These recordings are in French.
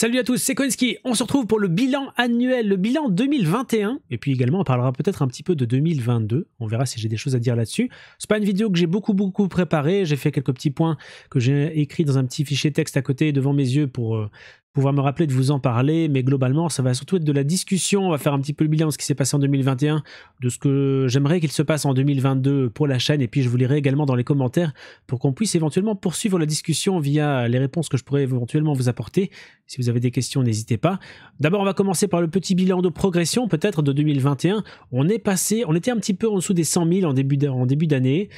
Salut à tous, c'est Koinski. On se retrouve pour le bilan annuel, le bilan 2021. Et puis également, on parlera peut-être un petit peu de 2022. On verra si j'ai des choses à dire là-dessus. C'est pas une vidéo que j'ai beaucoup, beaucoup préparée. J'ai fait quelques petits points que j'ai écrits dans un petit fichier texte à côté devant mes yeux pour euh, pouvoir me rappeler de vous en parler, mais globalement, ça va surtout être de la discussion. On va faire un petit peu le bilan de ce qui s'est passé en 2021, de ce que j'aimerais qu'il se passe en 2022 pour la chaîne, et puis je vous lirai également dans les commentaires pour qu'on puisse éventuellement poursuivre la discussion via les réponses que je pourrais éventuellement vous apporter. Si vous avez des questions, n'hésitez pas. D'abord, on va commencer par le petit bilan de progression, peut-être de 2021. On est passé, on était un petit peu en dessous des 100 000 en début d'année,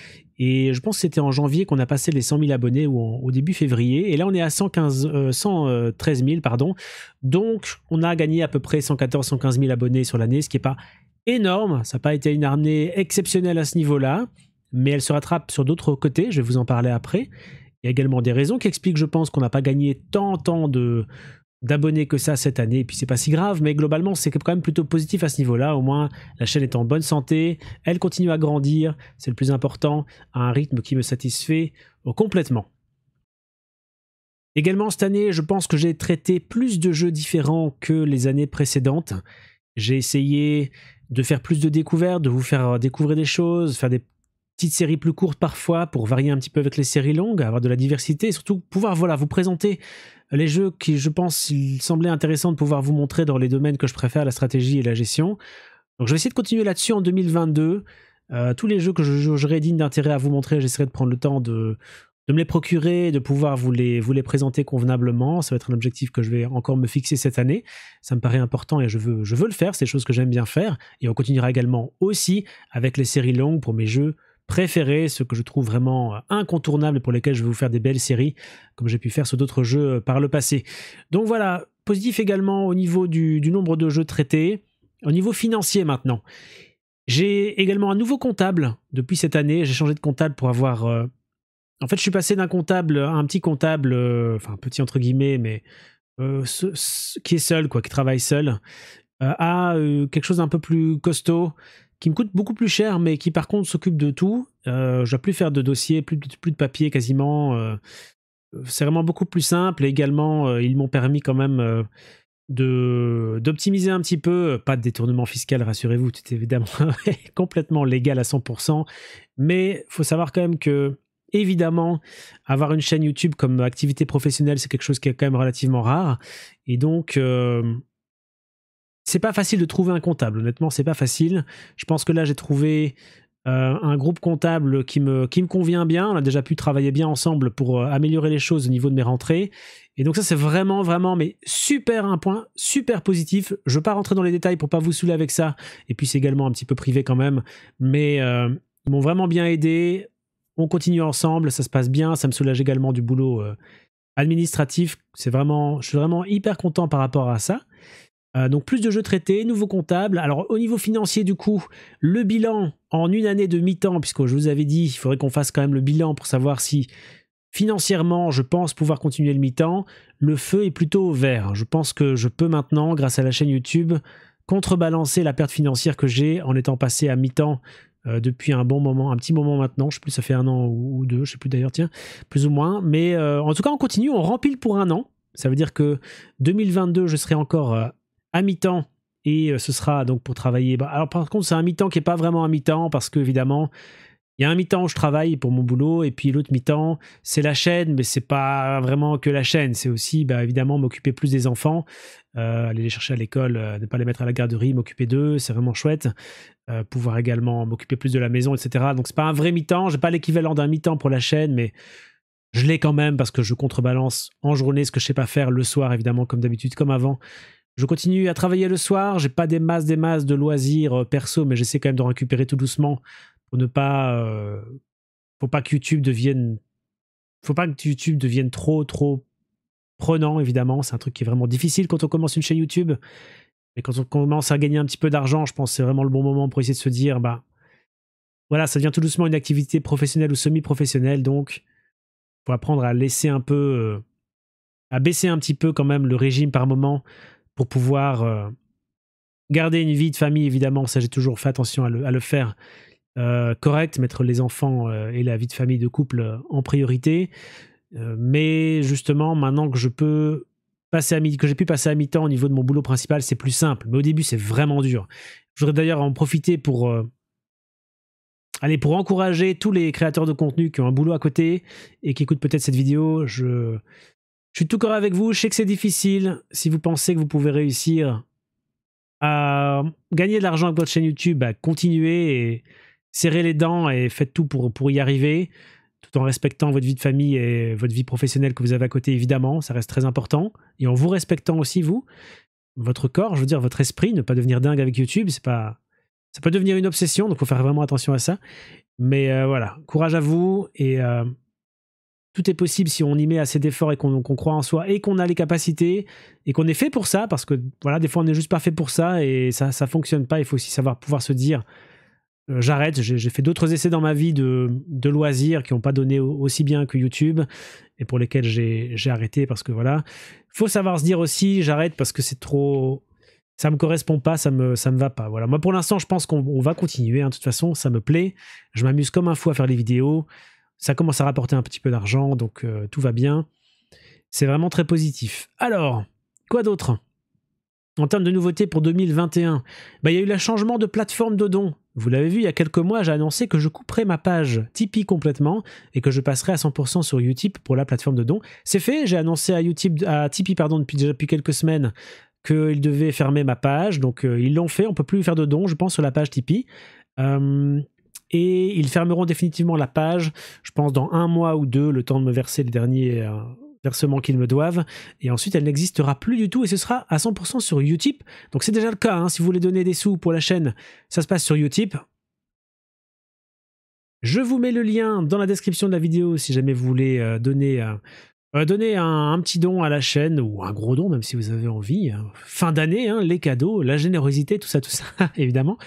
et je pense que c'était en janvier qu'on a passé les 100 000 abonnés ou au début février. Et là, on est à 115, 113 000, pardon. Donc, on a gagné à peu près 114, 115 000 abonnés sur l'année, ce qui n'est pas énorme. Ça n'a pas été une armée exceptionnelle à ce niveau-là, mais elle se rattrape sur d'autres côtés. Je vais vous en parler après. Il y a également des raisons qui expliquent, je pense, qu'on n'a pas gagné tant, tant de, d'abonnés que ça cette année, et puis c'est pas si grave, mais globalement c'est quand même plutôt positif à ce niveau-là, au moins la chaîne est en bonne santé, elle continue à grandir, c'est le plus important, à un rythme qui me satisfait oh, complètement. Également cette année, je pense que j'ai traité plus de jeux différents que les années précédentes. J'ai essayé de faire plus de découvertes, de vous faire découvrir des choses, faire des petites séries plus courtes parfois pour varier un petit peu avec les séries longues, avoir de la diversité et surtout pouvoir voilà, vous présenter les jeux qui, je pense, il semblait intéressant de pouvoir vous montrer dans les domaines que je préfère, la stratégie et la gestion. Donc je vais essayer de continuer là-dessus en 2022. Euh, tous les jeux que je jugerai dignes d'intérêt à vous montrer, j'essaierai de prendre le temps de, de me les procurer, de pouvoir vous les, vous les présenter convenablement. Ça va être un objectif que je vais encore me fixer cette année. Ça me paraît important et je veux, je veux le faire. C'est des choses que j'aime bien faire. Et on continuera également aussi avec les séries longues pour mes jeux préférés, ceux que je trouve vraiment euh, incontournables et pour lesquels je vais vous faire des belles séries, comme j'ai pu faire sur d'autres jeux euh, par le passé. Donc voilà, positif également au niveau du, nombre de jeux traités, au niveau financier maintenant. J'ai également un nouveau comptable depuis cette année. J'ai changé de comptable pour avoir. Euh, en fait, je suis passé d'un comptable à un petit comptable, enfin un petit entre guillemets, mais qui est seul, quoi, qui travaille seul, à quelque chose d'un peu plus costaud, qui me coûte beaucoup plus cher, mais qui par contre s'occupe de tout. Euh, je dois plus faire de dossier, plus, plus de papier quasiment. Euh, c'est vraiment beaucoup plus simple. Et également, euh, ils m'ont permis quand même de d'optimiser un petit peu. Pas de détournement fiscal, rassurez-vous, tout est évidemment complètement légal à 100%. Mais faut savoir quand même que évidemment, avoir une chaîne YouTube comme activité professionnelle, c'est quelque chose qui est quand même relativement rare. Et donc, c'est pas facile de trouver un comptable, honnêtement, c'est pas facile. Je pense que là, j'ai trouvé euh, un groupe comptable qui me, qui me convient bien. On a déjà pu travailler bien ensemble pour euh, améliorer les choses au niveau de mes rentrées. Et donc ça, c'est vraiment, vraiment, mais super un point, super positif. Je ne veux pas rentrer dans les détails pour pas vous saouler avec ça. Et puis c'est également un petit peu privé quand même. Mais euh, ils m'ont vraiment bien aidé. On continue ensemble, ça se passe bien. Ça me soulage également du boulot administratif. C'est vraiment, je suis vraiment hyper content par rapport à ça. Euh, donc plus de jeux traités, nouveaux comptables. Alors au niveau financier du coup, le bilan en une année de mi-temps, puisque je vous avais dit, il faudrait qu'on fasse quand même le bilan pour savoir si financièrement je pense pouvoir continuer le mi-temps. Le feu est plutôt vert. Je pense que je peux maintenant, grâce à la chaîne YouTube, contrebalancer la perte financière que j'ai en étant passé à mi-temps euh, depuis un bon moment, un petit moment maintenant, je sais plus, ça fait un an ou deux, je sais plus d'ailleurs, tiens, plus ou moins. Mais euh, en tout cas, on continue, on rempile pour un an. Ça veut dire que 2022, je serai encore à mi-temps et euh, ce sera donc pour travailler. Bah, alors par contre, c'est un mi-temps qui n'est pas vraiment un mi-temps parce qu'évidemment, il y a un mi-temps où je travaille pour mon boulot et puis l'autre mi-temps, c'est la chaîne, mais c'est pas vraiment que la chaîne. C'est aussi bah, évidemment m'occuper plus des enfants, euh, aller les chercher à l'école, euh, ne pas les mettre à la garderie, m'occuper d'eux, c'est vraiment chouette. pouvoir également m'occuper plus de la maison, etc. Donc c'est pas un vrai mi-temps, j'ai pas l'équivalent d'un mi-temps pour la chaîne, mais je l'ai quand même parce que je contrebalance en journée ce que je sais pas faire le soir, évidemment, comme d'habitude, comme avant. Je continue à travailler le soir, j'ai pas des masses, des masses de loisirs euh, perso, mais j'essaie quand même de récupérer tout doucement pour ne pas. Euh, faut pas que YouTube devienne. Faut pas que YouTube devienne trop, trop prenant, évidemment. C'est un truc qui est vraiment difficile quand on commence une chaîne YouTube. Mais quand on commence à gagner un petit peu d'argent, je pense que c'est vraiment le bon moment pour essayer de se dire, bah, voilà, ça devient tout doucement une activité professionnelle ou semi-professionnelle, donc faut apprendre à laisser un peu, euh, à baisser un petit peu quand même le régime par moment pour pouvoir euh, garder une vie de famille, évidemment, ça j'ai toujours fait attention à le, faire euh, correct, mettre les enfants euh, et la vie de famille de couple en priorité. mais justement, maintenant que je peux passer à mi que j'ai pu passer à mi-temps au niveau de mon boulot principal, c'est plus simple. Mais au début, c'est vraiment dur. Je voudrais d'ailleurs en profiter pour aller pour encourager tous les créateurs de contenu qui ont un boulot à côté et qui écoutent peut-être cette vidéo, je, je suis tout corps avec vous, je sais que c'est difficile. Si vous pensez que vous pouvez réussir à gagner de l'argent avec votre chaîne YouTube, bah, continuez et serrez les dents et faites tout pour, pour y arriver, tout en respectant votre vie de famille et votre vie professionnelle que vous avez à côté, évidemment, ça reste très important, et en vous respectant aussi, vous, votre corps, je veux dire, votre esprit, ne pas devenir dingue avec YouTube, c'est pas... Ça peut devenir une obsession, donc il faut faire vraiment attention à ça. Mais euh, voilà, courage à vous et euh, tout est possible si on y met assez d'efforts et qu'on croit en soi et qu'on a les capacités et qu'on est fait pour ça parce que voilà des fois on n'est juste pas fait pour ça et ça ça fonctionne pas il faut aussi savoir pouvoir se dire euh, j'arrête j'ai fait d'autres essais dans ma vie de, loisirs qui n'ont pas donné aussi bien que YouTube et pour lesquels j'ai arrêté parce que voilà faut savoir se dire aussi j'arrête parce que c'est trop ça me correspond pas, ça me, ça me va pas. Voilà. Moi, pour l'instant, je pense qu'on va continuer. Hein. De toute façon, ça me plaît. Je m'amuse comme un fou à faire les vidéos ça commence à rapporter un petit peu d'argent, donc euh, tout va bien. C'est vraiment très positif. Alors, quoi d'autre En termes de nouveautés pour 2021, bah, il y a eu le changement de plateforme de dons. Vous l'avez vu, il y a quelques mois, j'ai annoncé que je couperais ma page Tipeee complètement et que je passerais à 100% sur Utip pour la plateforme de dons. C'est fait, j'ai annoncé à, YouTube, à Tipeee pardon, depuis, déjà quelques semaines qu'ils devaient fermer ma page. Donc euh, ils l'ont fait, on peut plus faire de dons, je pense, sur la page Tipeee. Euh, et ils fermeront définitivement la page, je pense dans un mois ou deux, le temps de me verser les derniers euh, versements qu'ils me doivent, et ensuite elle n'existera plus du tout et ce sera à 100% sur Utip. Donc c'est déjà le cas, hein. si vous voulez donner des sous pour la chaîne, ça se passe sur Utip. Je vous mets le lien dans la description de la vidéo si jamais vous voulez euh, donner euh, Donner donnez un, petit don à la chaîne ou un gros don, même si vous avez envie. Hein. Fin d'année, hein, les cadeaux, la générosité, tout ça, tout ça, évidemment.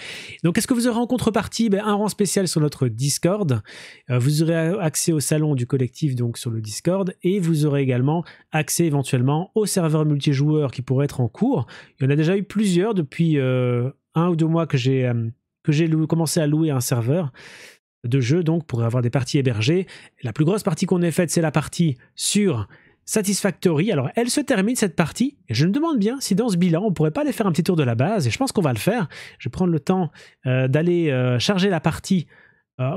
Donc, qu'est-ce que vous aurez en contrepartie ben, Un rang spécial sur notre Discord. Euh, vous aurez accès au salon du collectif, donc sur le Discord. Et vous aurez également accès éventuellement au serveur multijoueur qui pourrait être en cours. Il y en a déjà eu plusieurs depuis euh, un ou deux mois que j'ai euh, que j'ai commencé à louer un serveur de jeu, donc pour avoir des parties hébergées. La plus grosse partie qu'on ait faite, c'est la partie sur Satisfactory. Alors, elle se termine cette partie. Et je me demande bien si dans ce bilan, on pourrait pas aller faire un petit tour de la base. Et je pense qu'on va le faire. Je vais prendre le temps euh, d'aller euh, charger la partie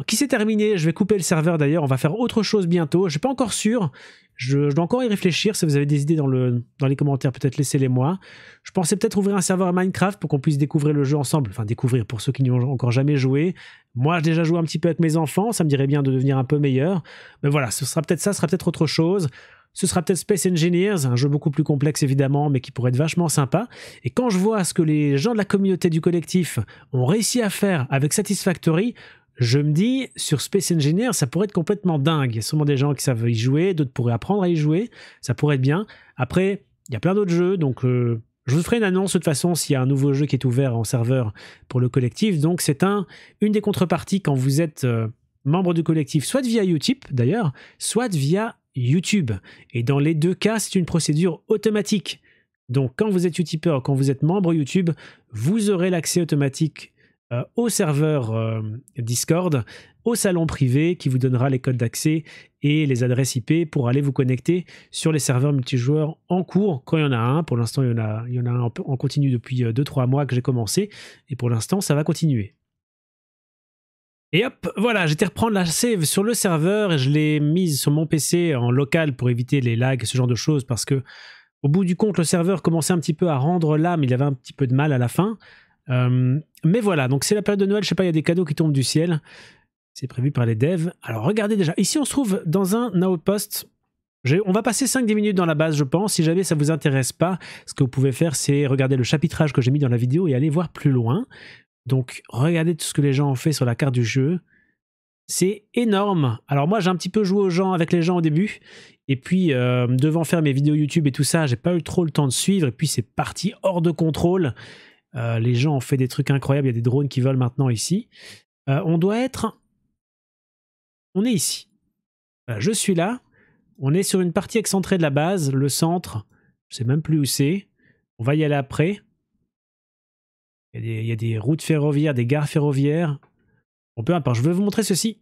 qui s'est terminé, je vais couper le serveur d'ailleurs, on va faire autre chose bientôt, je suis pas encore sûr, je, dois encore y réfléchir, si vous avez des idées dans, le, dans les commentaires, peut-être laissez-les moi. Je pensais peut-être ouvrir un serveur à Minecraft pour qu'on puisse découvrir le jeu ensemble, enfin découvrir pour ceux qui n'y ont encore jamais joué. Moi j'ai déjà joué un petit peu avec mes enfants, ça me dirait bien de devenir un peu meilleur, mais voilà, ce sera peut-être ça, ce sera peut-être autre chose. Ce sera peut-être Space Engineers, un jeu beaucoup plus complexe évidemment, mais qui pourrait être vachement sympa. Et quand je vois ce que les gens de la communauté du collectif ont réussi à faire avec Satisfactory, je me dis, sur Space Engineer, ça pourrait être complètement dingue. Il y a sûrement des gens qui savent y jouer, d'autres pourraient apprendre à y jouer, ça pourrait être bien. Après, il y a plein d'autres jeux, donc euh, je vous ferai une annonce de toute façon s'il y a un nouveau jeu qui est ouvert en serveur pour le collectif. Donc c'est un, une des contreparties quand vous êtes euh, membre du collectif, soit via Utip d'ailleurs, soit via YouTube. Et dans les deux cas, c'est une procédure automatique. Donc quand vous êtes Utipeur, quand vous êtes membre YouTube, vous aurez l'accès automatique euh, au serveur euh, Discord, au salon privé qui vous donnera les codes d'accès et les adresses IP pour aller vous connecter sur les serveurs multijoueurs en cours quand il y en a un. Pour l'instant, il, y en a, un en continu depuis 2-3 euh, mois que j'ai commencé et pour l'instant, ça va continuer. Et hop, voilà, j'étais reprendre la save sur le serveur et je l'ai mise sur mon PC en local pour éviter les lags, ce genre de choses, parce que au bout du compte, le serveur commençait un petit peu à rendre l'âme, il avait un petit peu de mal à la fin. Euh, mais voilà, donc c'est la période de Noël, je sais pas, il y a des cadeaux qui tombent du ciel. C'est prévu par les devs. Alors regardez déjà, ici on se trouve dans un outpost. On va passer 5-10 minutes dans la base, je pense. Si jamais ça vous intéresse pas, ce que vous pouvez faire, c'est regarder le chapitrage que j'ai mis dans la vidéo et aller voir plus loin. Donc regardez tout ce que les gens ont fait sur la carte du jeu. C'est énorme. Alors moi j'ai un petit peu joué aux gens avec les gens au début. Et puis euh, devant faire mes vidéos YouTube et tout ça, j'ai pas eu trop le temps de suivre. Et puis c'est parti hors de contrôle. Euh, les gens ont fait des trucs incroyables. Il y a des drones qui volent maintenant ici. Euh, on doit être. On est ici. je suis là. On est sur une partie excentrée de la base, le centre. Je sais même plus où c'est. On va y aller après. Il y, a des, routes ferroviaires, des gares ferroviaires. peut peu importe. Je vais vous montrer ceci.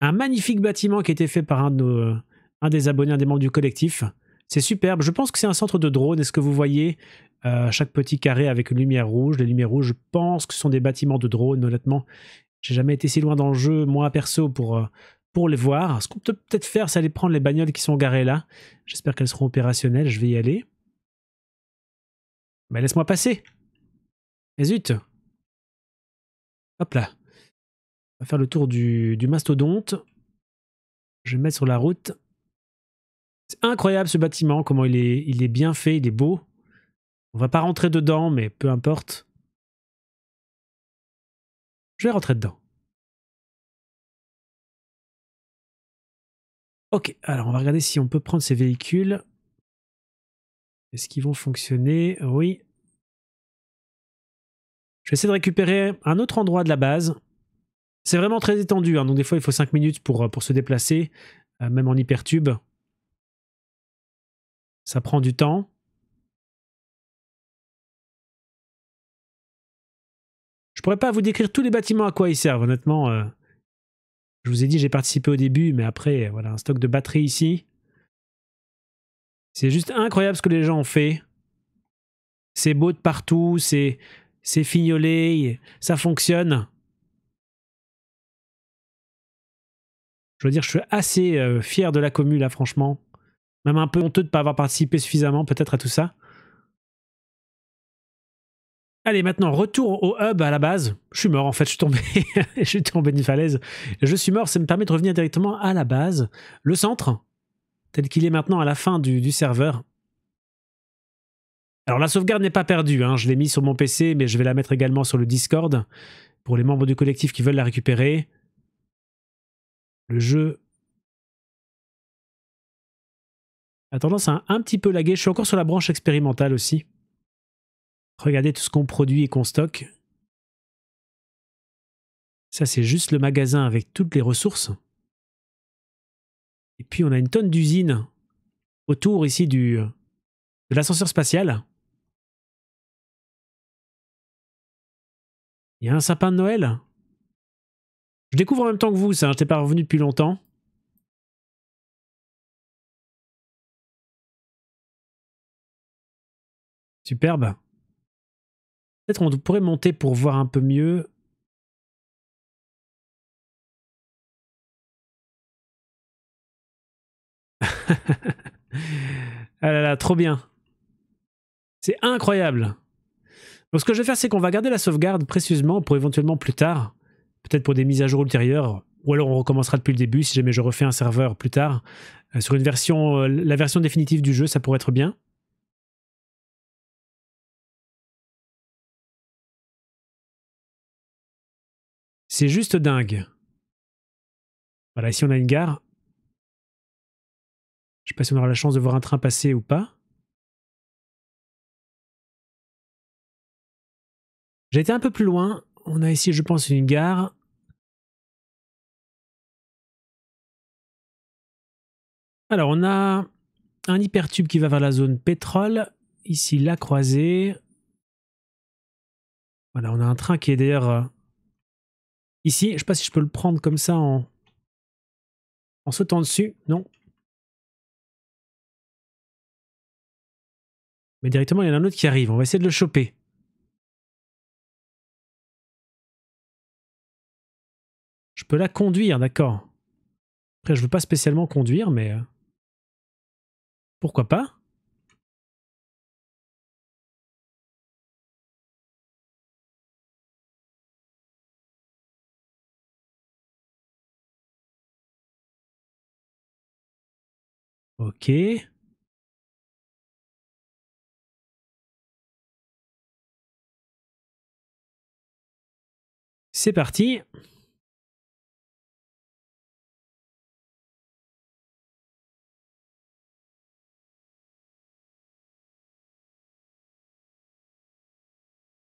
Un magnifique bâtiment qui a été fait par un, euh, un des abonnés, un des membres du collectif. C'est superbe. Je pense que c'est un centre de drones. Est-ce que vous voyez euh, chaque petit carré avec une lumière rouge. Les lumières rouges, je pense que ce sont des bâtiments de drones, honnêtement. J'ai jamais été si loin dans le jeu, moi perso, pour, euh, pour les voir. Ce qu'on peut peut-être faire, c'est aller prendre les bagnoles qui sont garées là. J'espère qu'elles seront opérationnelles, je vais y aller. Mais laisse-moi passer. Et zut. Hop là. On va faire le tour du, du mastodonte. Je vais mettre sur la route. C'est incroyable ce bâtiment, comment il est, il est bien fait, il est beau. On va pas rentrer dedans, mais peu importe. Je vais rentrer dedans. Ok, alors on va regarder si on peut prendre ces véhicules. Est-ce qu'ils vont fonctionner Oui. Je vais essayer de récupérer un autre endroit de la base. C'est vraiment très étendu, hein, donc des fois il faut 5 minutes pour, euh, pour se déplacer, euh, même en hypertube. Ça prend du temps. pourrais pas vous décrire tous les bâtiments à quoi ils servent, honnêtement. Euh. je vous ai dit, j'ai participé au début, mais après, voilà, un stock de batteries ici. C'est juste incroyable ce que les gens ont fait. C'est beau de partout, c'est fignolé, ça fonctionne. Je veux dire, je suis assez euh, fier de la commune là, franchement. Même un peu honteux de ne pas avoir participé suffisamment, peut-être, à tout ça. Allez, maintenant, retour au hub à la base. Je suis mort, en fait, je suis tombé, je suis tombé d'une falaise. Je suis mort, ça me permet de revenir directement à la base. Le centre, tel qu'il est maintenant à la fin du, serveur. Alors, la sauvegarde n'est pas perdue, hein. je l'ai mis sur mon PC, mais je vais la mettre également sur le Discord, pour les membres du collectif qui veulent la récupérer. Le jeu a tendance à un petit peu laguer. Je suis encore sur la branche expérimentale aussi. Regardez tout ce qu'on produit et qu'on stocke. Ça, c'est juste le magasin avec toutes les ressources. Et puis, on a une tonne d'usines autour ici du, de l'ascenseur spatial. Il y a un sapin de Noël. Je découvre en même temps que vous, ça. Hein, je t'ai pas revenu depuis longtemps. Superbe. Peut-être qu'on pourrait monter pour voir un peu mieux. ah là là, trop bien. C'est incroyable. Donc ce que je vais faire, c'est qu'on va garder la sauvegarde précieusement pour éventuellement plus tard, peut-être pour des mises à jour ultérieures, ou alors on recommencera depuis le début si jamais je refais un serveur plus tard. Euh, sur une version, euh, la version définitive du jeu, ça pourrait être bien. C'est juste dingue. Voilà, ici on a une gare. Je sais pas si on aura la chance de voir un train passer ou pas. J'ai été un peu plus loin. On a ici, je pense, une gare. Alors, on a un hypertube qui va vers la zone pétrole. Ici, la croisée. Voilà, on a un train qui est d'ailleurs euh, Ici, je sais pas si je peux le prendre comme ça en, en sautant dessus. Non. Mais directement, il y en a un autre qui arrive. On va essayer de le choper. Je peux la conduire, d'accord. Après, je veux pas spécialement conduire, mais... Euh, pourquoi pas Ok. C'est parti.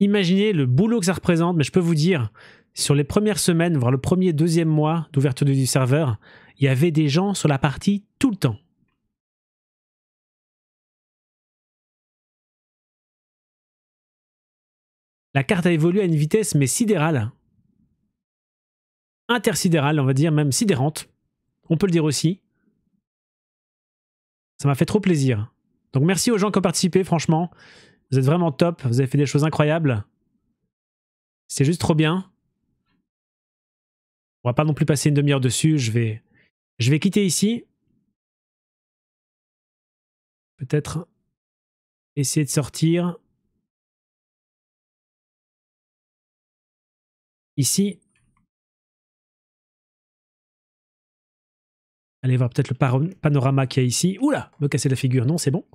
Imaginez le boulot que ça représente, mais je peux vous dire, sur les premières semaines, voire le premier, deuxième mois d'ouverture du serveur, il y avait des gens sur la partie tout le temps. La carte a évolué à une vitesse mais sidérale. Intersidérale, on va dire, même sidérante. On peut le dire aussi. Ça m'a fait trop plaisir. Donc merci aux gens qui ont participé, franchement. Vous êtes vraiment top, vous avez fait des choses incroyables. C'est juste trop bien. On va pas non plus passer une demi-heure dessus, je vais, je vais quitter ici. Peut-être essayer de sortir. Ici, allez voir peut-être le panorama qu'il y a ici. Oula, me casser la figure, non, c'est bon.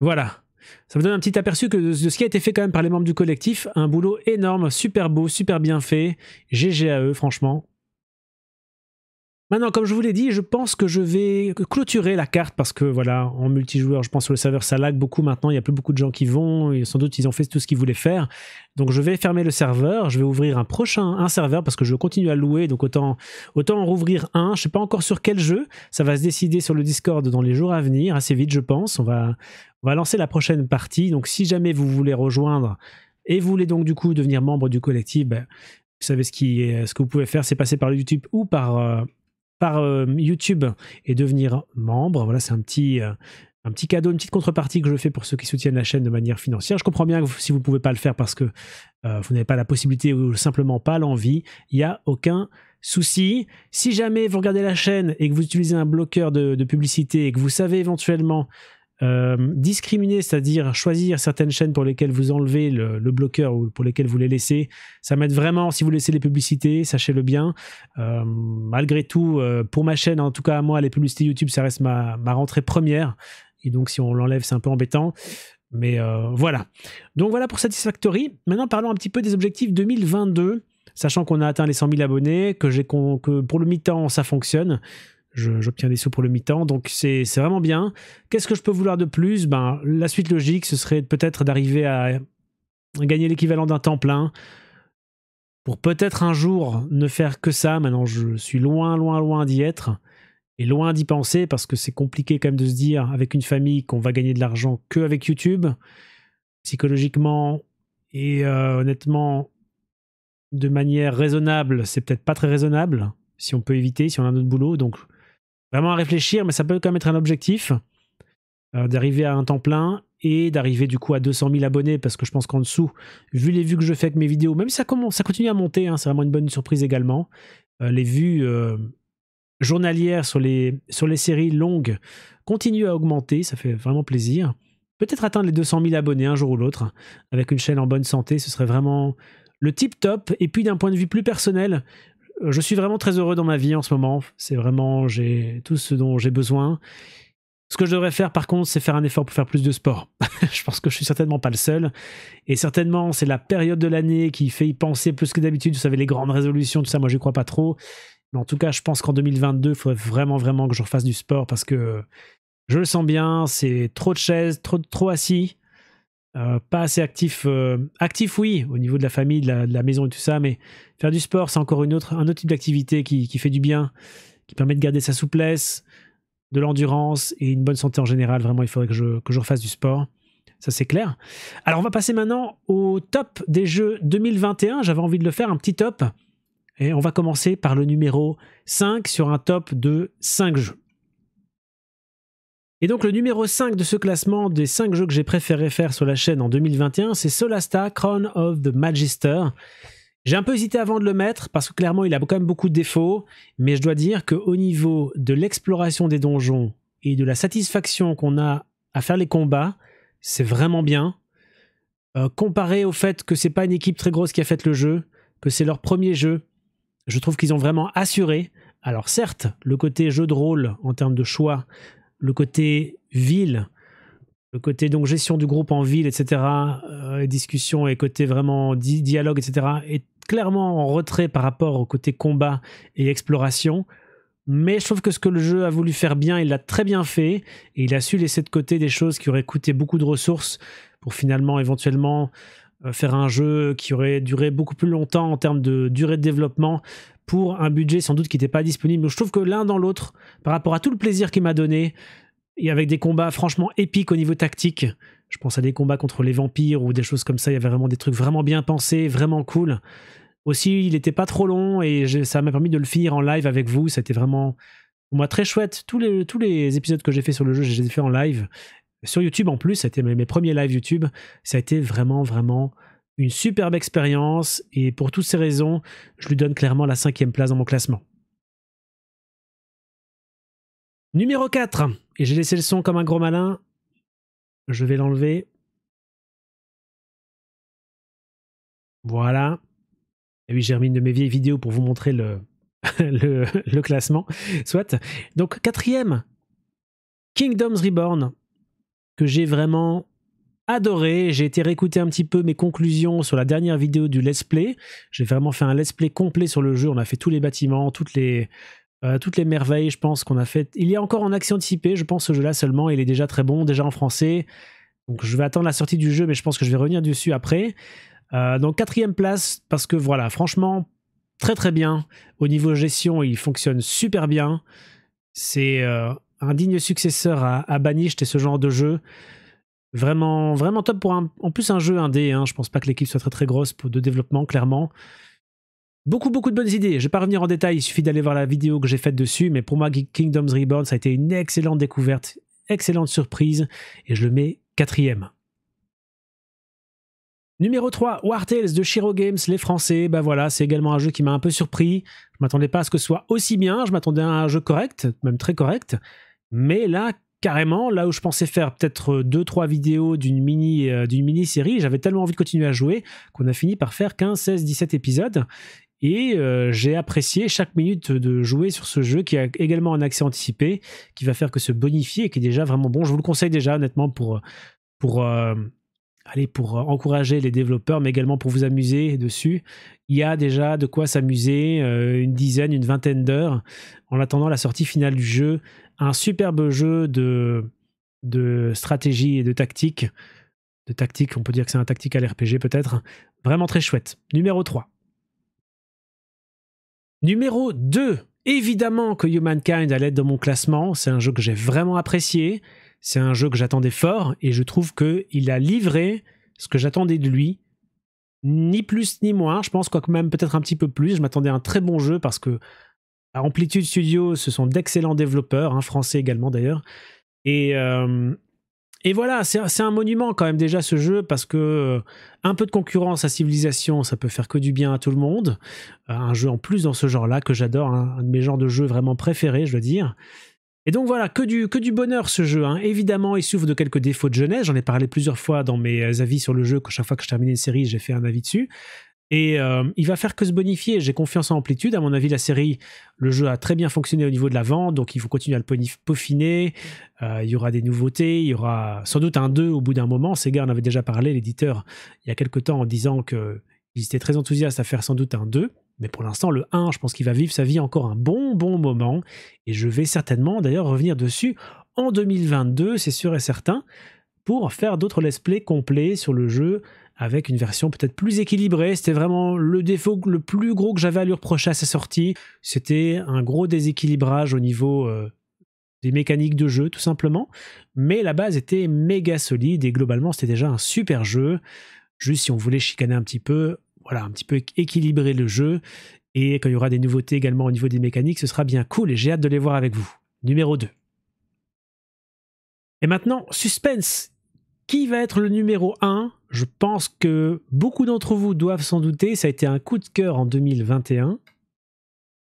Voilà. Ça me donne un petit aperçu que de ce qui a été fait quand même par les membres du collectif. Un boulot énorme, super beau, super bien fait. GG à eux, franchement. Maintenant, comme je vous l'ai dit, je pense que je vais clôturer la carte parce que voilà, en multijoueur, je pense que le serveur ça lag beaucoup maintenant, il n'y a plus beaucoup de gens qui vont, sans doute ils ont fait tout ce qu'ils voulaient faire. Donc je vais fermer le serveur, je vais ouvrir un prochain un serveur parce que je continue à louer, donc autant, autant en rouvrir un. Je ne sais pas encore sur quel jeu, ça va se décider sur le Discord dans les jours à venir, assez vite je pense. On va, on va lancer la prochaine partie, donc si jamais vous voulez rejoindre et vous voulez donc du coup devenir membre du collectif, ben, vous savez ce, qui ce que vous pouvez faire, c'est passer par le YouTube ou par... Euh, par euh, YouTube et devenir membre. Voilà, c'est un petit, euh, un petit cadeau, une petite contrepartie que je fais pour ceux qui soutiennent la chaîne de manière financière. Je comprends bien que si vous pouvez pas le faire parce que euh, vous n'avez pas la possibilité ou simplement pas l'envie, il n'y a aucun souci. Si jamais vous regardez la chaîne et que vous utilisez un bloqueur de, de publicité et que vous savez éventuellement euh, discriminer, c'est-à-dire choisir certaines chaînes pour lesquelles vous enlevez le, bloqueur ou pour lesquelles vous les laissez, ça m'aide vraiment. Si vous laissez les publicités, sachez-le bien. Euh, malgré tout, euh, pour ma chaîne, en tout cas, à moi, les publicités YouTube, ça reste ma, rentrée première. Et donc, si on l'enlève, c'est un peu embêtant. Mais voilà. Donc, voilà pour Satisfactory. Maintenant, parlons un petit peu des objectifs 2022, sachant qu'on a atteint les 100 000 abonnés, que, que pour le mi-temps, ça fonctionne j'obtiens des sous pour le mi-temps. Donc c'est vraiment bien. Qu'est-ce que je peux vouloir de plus ben, La suite logique, ce serait peut-être d'arriver à gagner l'équivalent d'un temps plein pour peut-être un jour ne faire que ça. Maintenant, je suis loin, loin, loin d'y être et loin d'y penser parce que c'est compliqué quand même de se dire avec une famille qu'on va gagner de l'argent que avec YouTube. Psychologiquement et euh, honnêtement, de manière raisonnable, c'est peut-être pas très raisonnable si on peut éviter, si on a notre boulot. Donc, vraiment à réfléchir, mais ça peut quand même être un objectif euh, d'arriver à un temps plein et d'arriver du coup à 200 000 abonnés parce que je pense qu'en dessous, vu les vues que je fais avec mes vidéos, même si ça, commence, ça continue à monter, hein, c'est vraiment une bonne surprise également. Euh, les vues euh, journalières sur les, sur les séries longues continuent à augmenter, ça fait vraiment plaisir. Peut-être atteindre les 200 000 abonnés un jour ou l'autre avec une chaîne en bonne santé, ce serait vraiment le tip top. Et puis d'un point de vue plus personnel, euh, je suis vraiment très heureux dans ma vie en ce moment. C'est vraiment, j'ai tout ce dont j'ai besoin. Ce que je devrais faire par contre, c'est faire un effort pour faire plus de sport. je pense que je suis certainement pas le seul. Et certainement, c'est la période de l'année qui fait y penser plus que d'habitude. Vous savez, les grandes résolutions, tout ça, moi, je crois pas trop. Mais en tout cas, je pense qu'en 2022, il faudrait vraiment, vraiment que je refasse du sport parce que je le sens bien. C'est trop de chaises, trop assis. Euh, pas assez actif. Euh, actif, oui, au niveau de la famille, de la, maison et tout ça, mais faire du sport, c'est encore une autre, un autre type d'activité qui, fait du bien, qui permet de garder sa souplesse, de l'endurance et une bonne santé en général. Vraiment, il faudrait que je, que je refasse du sport. Ça, c'est clair. Alors, on va passer maintenant au top des jeux 2021. J'avais envie de le faire, un petit top. Et on va commencer par le numéro 5 sur un top de 5 jeux. Et donc le numéro 5 de ce classement des 5 jeux que j'ai préféré faire sur la chaîne en 2021, c'est Solasta, Crown of the Magister. J'ai un peu hésité avant de le mettre parce que clairement il a quand même beaucoup de défauts, mais je dois dire au niveau de l'exploration des donjons et de la satisfaction qu'on a à faire les combats, c'est vraiment bien. Euh, comparé au fait que c'est pas une équipe très grosse qui a fait le jeu, que c'est leur premier jeu, je trouve qu'ils ont vraiment assuré. Alors certes, le côté jeu de rôle en termes de choix le côté ville, le côté donc gestion du groupe en ville, etc., euh, discussion et côté vraiment dialogue, etc., est clairement en retrait par rapport au côté combat et exploration. Mais je trouve que ce que le jeu a voulu faire bien, il l'a très bien fait, et il a su laisser de côté des choses qui auraient coûté beaucoup de ressources pour finalement éventuellement euh, faire un jeu qui aurait duré beaucoup plus longtemps en termes de durée de développement pour un budget sans doute qui n'était pas disponible. Je trouve que l'un dans l'autre, par rapport à tout le plaisir qu'il m'a donné, et avec des combats franchement épiques au niveau tactique, je pense à des combats contre les vampires ou des choses comme ça, il y avait vraiment des trucs vraiment bien pensés, vraiment cool. Aussi, il n'était pas trop long et ça m'a permis de le finir en live avec vous. C'était vraiment, pour moi, très chouette. Tous les, tous les épisodes que j'ai fait sur le jeu, j'ai les ai fait en live sur YouTube en plus, c'était mes, mes premiers lives YouTube, ça a été vraiment, vraiment une superbe expérience et pour toutes ces raisons, je lui donne clairement la cinquième place dans mon classement. Numéro 4, et j'ai laissé le son comme un gros malin, je vais l'enlever. Voilà. Et oui, j'ai remis une de mes vieilles vidéos pour vous montrer le, le, le classement. Soit. Donc, quatrième, Kingdoms Reborn que j'ai vraiment adoré. J'ai été réécouter un petit peu mes conclusions sur la dernière vidéo du Let's Play. J'ai vraiment fait un Let's Play complet sur le jeu. On a fait tous les bâtiments, toutes les, euh, toutes les merveilles, je pense qu'on a fait. Il est encore en action anticipée, je pense, ce jeu-là seulement. Il est déjà très bon, déjà en français. Donc je vais attendre la sortie du jeu, mais je pense que je vais revenir dessus après. Euh, donc quatrième place, parce que voilà, franchement, très très bien. Au niveau gestion, il fonctionne super bien. C'est euh, un digne successeur à, à Banished et ce genre de jeu. Vraiment, vraiment top pour un, en plus un jeu indé. Hein. Je pense pas que l'équipe soit très très grosse pour, de développement, clairement. Beaucoup, beaucoup de bonnes idées. Je ne vais pas revenir en détail, il suffit d'aller voir la vidéo que j'ai faite dessus. Mais pour moi, Kingdoms Reborn, ça a été une excellente découverte, excellente surprise. Et je le mets quatrième. Numéro 3, War Tales de Shiro Games, les Français. Bah voilà, c'est également un jeu qui m'a un peu surpris. Je m'attendais pas à ce que ce soit aussi bien. Je m'attendais à un jeu correct, même très correct. Mais là, carrément, là où je pensais faire peut-être 2-3 euh, vidéos d'une mini, euh, mini-série, j'avais tellement envie de continuer à jouer qu'on a fini par faire 15, 16, 17 épisodes. Et euh, j'ai apprécié chaque minute de jouer sur ce jeu qui a également un accès anticipé, qui va faire que se bonifier et qui est déjà vraiment bon. Je vous le conseille déjà, honnêtement, pour, pour, pour encourager les développeurs, mais également pour vous amuser dessus. Il y a déjà de quoi s'amuser, une dizaine, une vingtaine d'heures, en attendant la sortie finale du jeu un superbe jeu de, stratégie et de tactique. De tactique, on peut dire que c'est un tactique à l'RPG peut-être. Vraiment très chouette. Numéro 3. Numéro 2. Évidemment que Humankind allait être dans mon classement. C'est un jeu que j'ai vraiment apprécié. C'est un jeu que j'attendais fort et je trouve qu'il a livré ce que j'attendais de lui. Ni plus ni moins, je pense, quoique même peut-être un petit peu plus. Je m'attendais à un très bon jeu parce que Amplitude Studio, ce sont d'excellents développeurs, hein, français également d'ailleurs. Et, euh, voilà, c'est un monument quand même déjà ce jeu parce que euh, un peu de concurrence à Civilisation, ça peut faire que du bien à tout le monde. Euh, un jeu en plus dans ce genre-là que j'adore, hein, un de mes genres de jeux vraiment préférés, je dois dire. Et donc voilà, que du, bonheur ce jeu. Hein. Évidemment, il souffre de quelques défauts de jeunesse. J'en ai parlé plusieurs fois dans mes avis sur le jeu, que chaque fois que je terminais une série, j'ai fait un avis dessus. Et euh, il va faire que se bonifier. J'ai confiance en Amplitude. À mon avis, la série, le jeu a très bien fonctionné au niveau de la vente, donc il faut continuer à le peaufiner. Euh, il y aura des nouveautés. Il y aura sans doute un 2 au bout d'un moment. Sega en avait déjà parlé, l'éditeur, il y a quelque temps, en disant que étaient très enthousiastes à faire sans doute un 2. Mais pour l'instant, le 1, je pense qu'il va vivre sa vie encore un bon, bon moment. Et je vais certainement, d'ailleurs, revenir dessus en 2022, c'est sûr et certain pour faire d'autres let's play complets sur le jeu avec une version peut-être plus équilibrée. C'était vraiment le défaut le plus gros que j'avais à lui reprocher à sa sortie. C'était un gros déséquilibrage au niveau euh, des mécaniques de jeu, tout simplement. Mais la base était méga solide et globalement, c'était déjà un super jeu. Juste si on voulait chicaner un petit peu, voilà, un petit peu équilibrer le jeu. Et quand il y aura des nouveautés également au niveau des mécaniques, ce sera bien cool et j'ai hâte de les voir avec vous. Numéro 2. Et maintenant, suspense. Qui va être le numéro 1 Je pense que beaucoup d'entre vous doivent s'en douter. Ça a été un coup de cœur en 2021.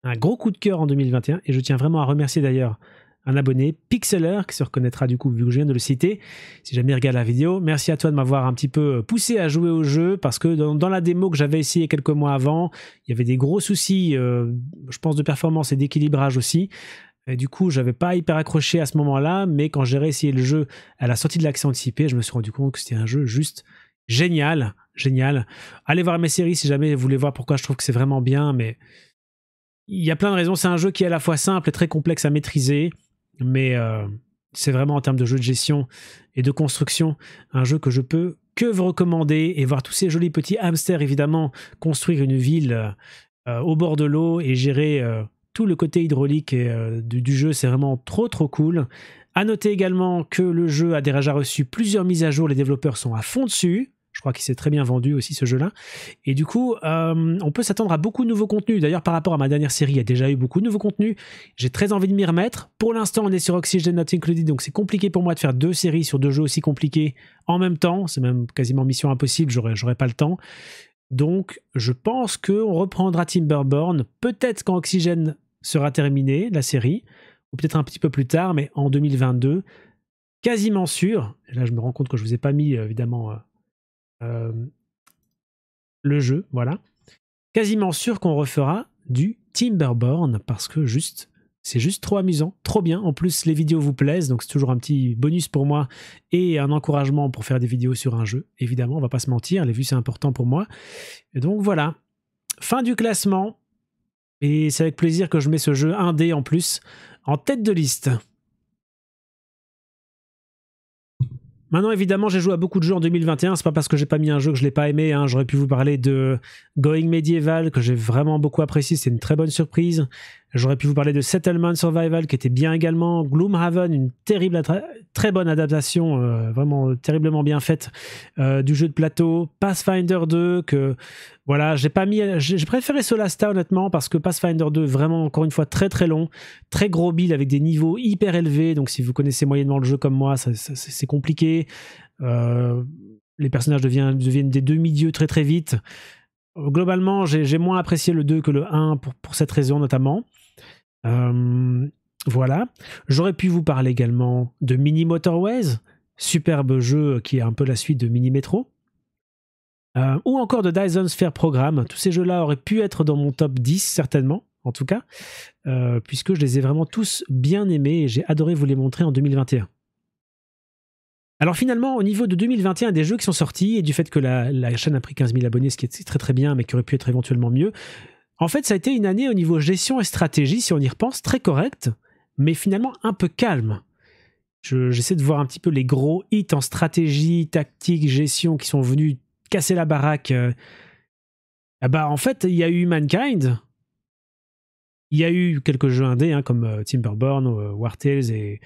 Un gros coup de cœur en 2021. Et je tiens vraiment à remercier d'ailleurs un abonné, Pixeler, qui se reconnaîtra du coup vu que je viens de le citer. Si jamais il regarde la vidéo, merci à toi de m'avoir un petit peu euh, poussé à jouer au jeu parce que dans, la démo que j'avais essayé quelques mois avant, il y avait des gros soucis, euh, je pense, de performance et d'équilibrage aussi. Et du coup, j'avais pas hyper accroché à ce moment-là, mais quand j'ai réessayé le jeu à la sortie de l'accès anticipé, je me suis rendu compte que c'était un jeu juste génial, génial. Allez voir mes séries si jamais vous voulez voir pourquoi je trouve que c'est vraiment bien, mais il y a plein de raisons. C'est un jeu qui est à la fois simple et très complexe à maîtriser, mais euh, c'est vraiment en termes de jeu de gestion et de construction un jeu que je peux que vous recommander et voir tous ces jolis petits hamsters évidemment construire une ville euh, au bord de l'eau et gérer euh, tout le côté hydraulique euh, du, jeu, c'est vraiment trop trop cool. À noter également que le jeu a déjà reçu plusieurs mises à jour, les développeurs sont à fond dessus. Je crois qu'il s'est très bien vendu aussi ce jeu-là. Et du coup, euh, on peut s'attendre à beaucoup de nouveaux contenus. D'ailleurs, par rapport à ma dernière série, il y a déjà eu beaucoup de nouveaux contenus. J'ai très envie de m'y remettre. Pour l'instant, on est sur Oxygen Not Included, donc c'est compliqué pour moi de faire deux séries sur deux jeux aussi compliqués en même temps. C'est même quasiment mission impossible, j'aurais pas le temps. Donc, je pense qu'on reprendra Timberborn. Peut-être qu'en Oxygen sera terminée, la série, ou peut-être un petit peu plus tard, mais en 2022, quasiment sûr, et là je me rends compte que je ne vous ai pas mis euh, évidemment euh, euh, le jeu, voilà, quasiment sûr qu'on refera du Timberborn, parce que juste, c'est juste trop amusant, trop bien. En plus, les vidéos vous plaisent, donc c'est toujours un petit bonus pour moi et un encouragement pour faire des vidéos sur un jeu. Évidemment, on va pas se mentir, les vues c'est important pour moi. Et donc voilà, fin du classement. Et c'est avec plaisir que je mets ce jeu 1D en plus en tête de liste. Maintenant, évidemment, j'ai joué à beaucoup de jeux en 2021. C'est pas parce que j'ai pas mis un jeu que je l'ai pas aimé. Hein. J'aurais pu vous parler de Going Medieval, que j'ai vraiment beaucoup apprécié. C'est une très bonne surprise. J'aurais pu vous parler de Settlement Survival qui était bien également, Gloomhaven, une terrible, très bonne adaptation, euh, vraiment terriblement bien faite euh, du jeu de plateau, Pathfinder 2 que voilà, j'ai pas mis, j'ai préféré Solasta honnêtement parce que Pathfinder 2 vraiment encore une fois très très long, très gros build avec des niveaux hyper élevés, donc si vous connaissez moyennement le jeu comme moi, c'est compliqué. Euh, les personnages deviennent, des demi-dieux très très vite. Globalement, j'ai moins apprécié le 2 que le 1 pour cette raison notamment. Hum, voilà. J'aurais pu vous parler également de Mini Motorways, superbe jeu qui est un peu la suite de Mini Metro. Hum, ou encore de Dyson Sphere Program. Tous ces jeux-là auraient pu être dans mon top 10, certainement, en tout cas, euh, puisque je les ai vraiment tous bien aimés et j'ai adoré vous les montrer en 2021. Alors finalement, au niveau de 2021, des jeux qui sont sortis et du fait que la, la chaîne a pris 15 000 abonnés, ce qui est très très bien, mais qui aurait pu être éventuellement mieux, en fait, ça a été une année au niveau gestion et stratégie, si on y repense, très correcte, mais finalement un peu calme. J'essaie de voir un petit peu les gros hits en stratégie, tactique, gestion qui sont venus casser la baraque. Euh. Ah bah en fait, il y a eu Mankind, il y a eu quelques jeux indés hein, comme euh, Timberborn, euh, War et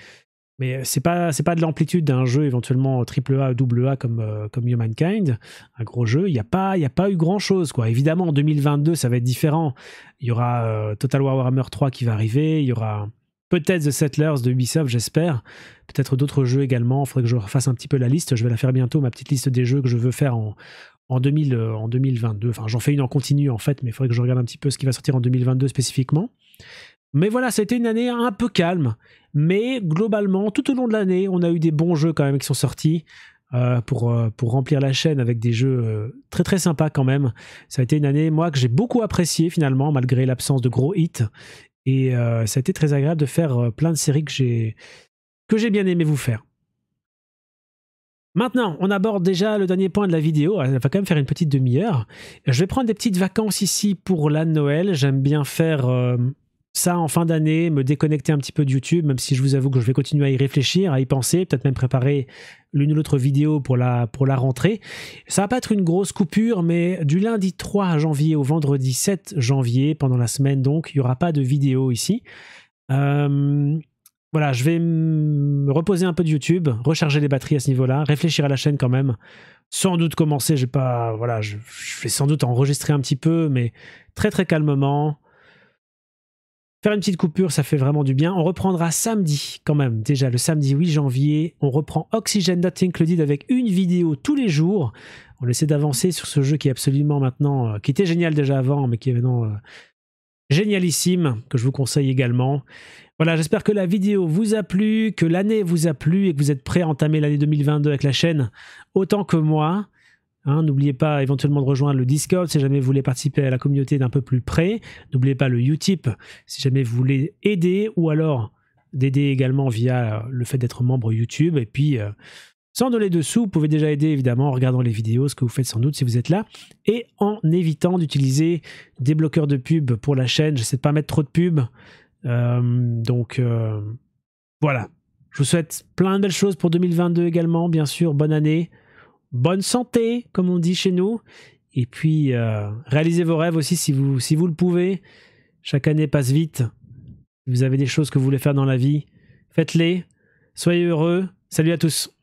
mais euh, c'est pas c'est pas de l'amplitude d'un jeu éventuellement triple A double A comme euh, comme Humankind, un gros jeu. Il n'y a pas il y a pas eu grand chose quoi. Évidemment en 2022 ça va être différent. Il y aura euh, Total War Warhammer 3 qui va arriver. Il y aura peut-être The Settlers de Ubisoft j'espère. Peut-être d'autres jeux également. Il faudrait que je refasse un petit peu la liste. Je vais la faire bientôt ma petite liste des jeux que je veux faire en en, 2000, en 2022. Enfin j'en fais une en continu en fait, mais il faudrait que je regarde un petit peu ce qui va sortir en 2022 spécifiquement. Mais voilà, ça a été une année un peu calme. Mais globalement, tout au long de l'année, on a eu des bons jeux quand même qui sont sortis. Euh, pour, euh, pour remplir la chaîne avec des jeux euh, très très sympas quand même. Ça a été une année, moi, que j'ai beaucoup apprécié finalement, malgré l'absence de gros hits. Et ça a été très agréable de faire plein de séries que j'ai bien aimé vous faire. Maintenant, on aborde déjà le dernier point de la vidéo. Elle va quand même faire une petite demi-heure. Je vais prendre des petites vacances ici pour la Noël. J'aime bien faire ça en fin d'année, me déconnecter un petit peu de YouTube, même si je vous avoue que je vais continuer à y réfléchir, à y penser, peut-être même préparer l'une ou l'autre vidéo pour la, pour la rentrée. Ça va pas être une grosse coupure, mais du lundi 3 janvier au vendredi 7 janvier, pendant la semaine donc, il n'y aura pas de vidéo ici. Euh, voilà, je vais me reposer un peu de YouTube, recharger les batteries à ce niveau-là, réfléchir à la chaîne quand même. Sans doute commencer, j'ai pas, voilà, je, vais sans doute enregistrer un petit peu, mais très très calmement, Faire une petite coupure, ça fait vraiment du bien. On reprendra samedi quand même. Déjà le samedi 8 janvier, on reprend Oxygen Not Included avec une vidéo tous les jours. On essaie d'avancer sur ce jeu qui est absolument maintenant, euh, qui était génial déjà avant, mais qui est maintenant euh, génialissime, que je vous conseille également. Voilà, j'espère que la vidéo vous a plu, que l'année vous a plu et que vous êtes prêts à entamer l'année 2022 avec la chaîne autant que moi. Hein, n'oubliez pas éventuellement de rejoindre le Discord si jamais vous voulez participer à la communauté d'un peu plus près. N'oubliez pas le Utip si jamais vous voulez aider ou alors d'aider également via euh, le fait d'être membre YouTube. Et puis, euh, sans donner de sous, vous pouvez déjà aider évidemment en regardant les vidéos, ce que vous faites sans doute si vous êtes là, et en évitant d'utiliser des bloqueurs de pubs pour la chaîne. J'essaie de pas mettre trop de pubs. Euh, donc, voilà. Je vous souhaite plein de belles choses pour 2022 également, bien sûr. Bonne année bonne santé, comme on dit chez nous. Et puis, euh, réalisez vos rêves aussi si vous, si vous le pouvez. Chaque année passe vite. vous avez des choses que vous voulez faire dans la vie, faites-les. Soyez heureux. Salut à tous.